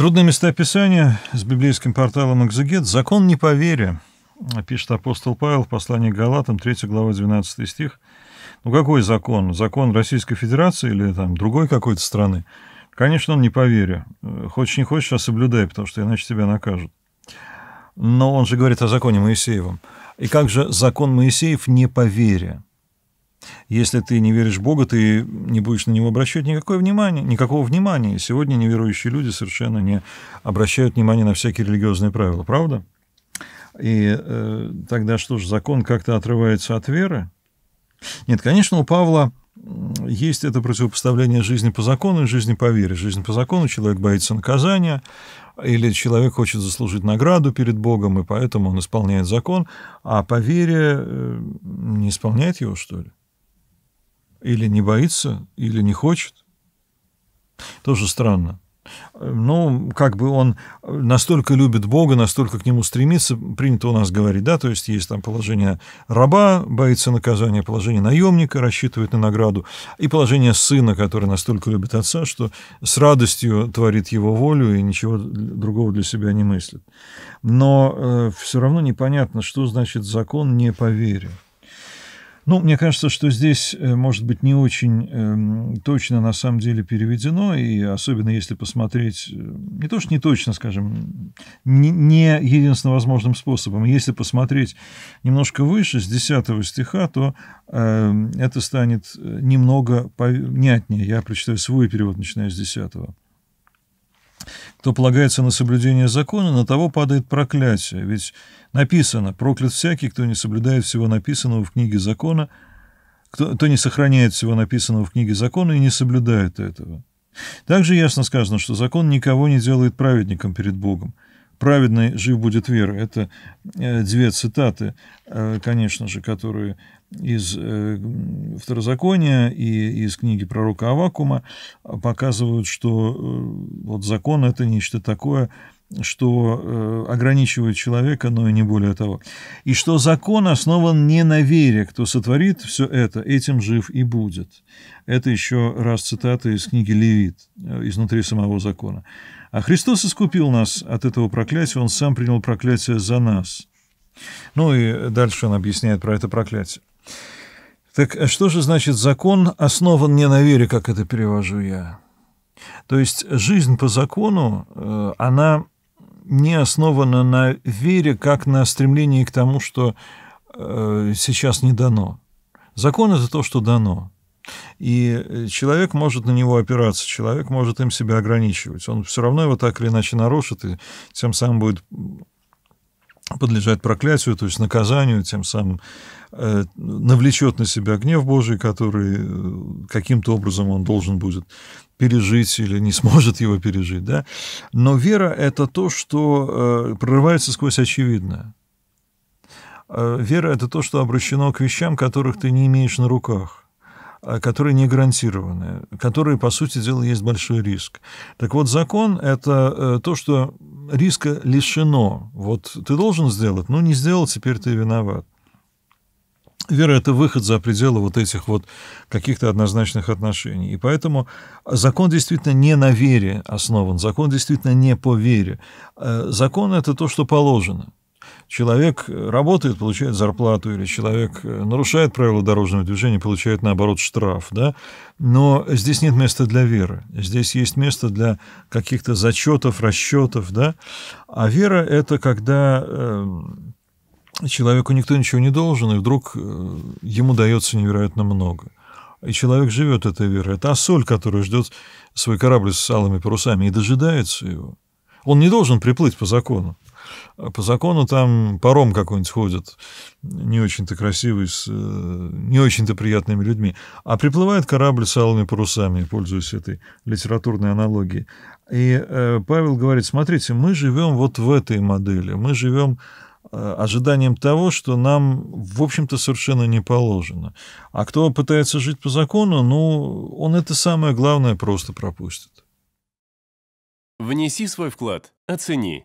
Трудное местописание с библейским порталом «Экзегет» «Закон не по вере», пишет апостол Павел в послании к Галатам, 3 глава, 12 стих. Ну какой закон? Закон Российской Федерации или там другой какой-то страны? Конечно, он не по вере. Хочешь не хочешь, а соблюдай, потому что иначе тебя накажут. Но он же говорит о законе Моисеевом. И как же закон Моисеев не по вере? Если ты не веришь в Бога, ты не будешь на него обращать никакое внимание, никакого внимания. Сегодня неверующие люди совершенно не обращают внимания на всякие религиозные правила, правда? И э, тогда что ж, закон как-то отрывается от веры? Нет, конечно, у Павла есть это противопоставление жизни по закону и жизни по вере. Жизнь по закону, человек боится наказания, или человек хочет заслужить награду перед Богом, и поэтому он исполняет закон, а по вере э, не исполняет его, что ли? Или не боится, или не хочет. Тоже странно. Ну, как бы он настолько любит Бога, настолько к нему стремится, принято у нас говорить, да, то есть есть там положение раба, боится наказания, положение наемника, рассчитывает на награду, и положение сына, который настолько любит отца, что с радостью творит его волю и ничего другого для себя не мыслит. Но э, все равно непонятно, что значит закон «не поверю». Ну, мне кажется, что здесь, э, может быть, не очень э, точно на самом деле переведено, и особенно если посмотреть, э, не то что не точно, скажем, не, не единственно возможным способом, а если посмотреть немножко выше, с 10 стиха, то э, это станет э, немного понятнее. Я прочитаю свой перевод, начиная с 10. Кто полагается на соблюдение закона, на того падает проклятие, ведь написано «проклят всякий, кто не соблюдает всего написанного в книге закона, кто, кто не сохраняет всего написанного в книге закона и не соблюдает этого». Также ясно сказано, что закон никого не делает праведником перед Богом – праведный жив будет верой. Это э, две цитаты, э, конечно же, которые из э, Второзакония и из книги пророка Авакума показывают, что вот закон – это нечто такое – что э, ограничивает человека, но и не более того. И что закон основан не на вере, кто сотворит все это, этим жив и будет. Это еще раз цитата из книги Левит, э, изнутри самого закона. А Христос искупил нас от этого проклятия, Он сам принял проклятие за нас. Ну и дальше он объясняет про это проклятие. Так а что же значит закон основан не на вере, как это перевожу я? То есть жизнь по закону, э, она не основана на вере, как на стремлении к тому, что э, сейчас не дано. Закон – это то, что дано. И э, человек может на него опираться, человек может им себя ограничивать. Он все равно его так или иначе нарушит, и тем самым будет подлежать проклятию, то есть наказанию, тем самым э, навлечет на себя гнев Божий, который э, каким-то образом он должен будет пережить или не сможет его пережить. Да? Но вера – это то, что э, прорывается сквозь очевидное. Вера – это то, что обращено к вещам, которых ты не имеешь на руках. А, которые не гарантированы, которые, по сути дела, есть большой риск. Так вот, закон — это э, то, что риска лишено. Вот ты должен сделать, но ну, не сделал, теперь ты виноват. Вера — это выход за пределы вот этих вот каких-то однозначных отношений. И поэтому закон действительно не на вере основан, закон действительно не по вере. Э, закон — это то, что положено человек э, работает, получает зарплату, или человек э, нарушает правила дорожного движения, получает, наоборот, штраф. Да? Но здесь нет места для веры. Здесь есть место для каких-то зачетов, расчетов. Да? А вера — это когда эм, человеку никто ничего не должен, и вдруг э, ему дается невероятно много. И человек живет этой верой. Это соль, которая ждет свой корабль с алыми парусами и дожидается его. Он не должен приплыть по закону. А по закону там паром какой-нибудь ходит, не очень-то красивый, с э, не очень-то приятными людьми. А приплывает корабль с алыми парусами, пользуясь этой литературной аналогией. И э, Павел говорит, смотрите, мы живем вот в этой модели, мы живем э, ожиданием того, что нам, в общем-то, совершенно не положено. А кто пытается жить по закону, ну, он это самое главное просто пропустит. Внеси свой вклад, оцени,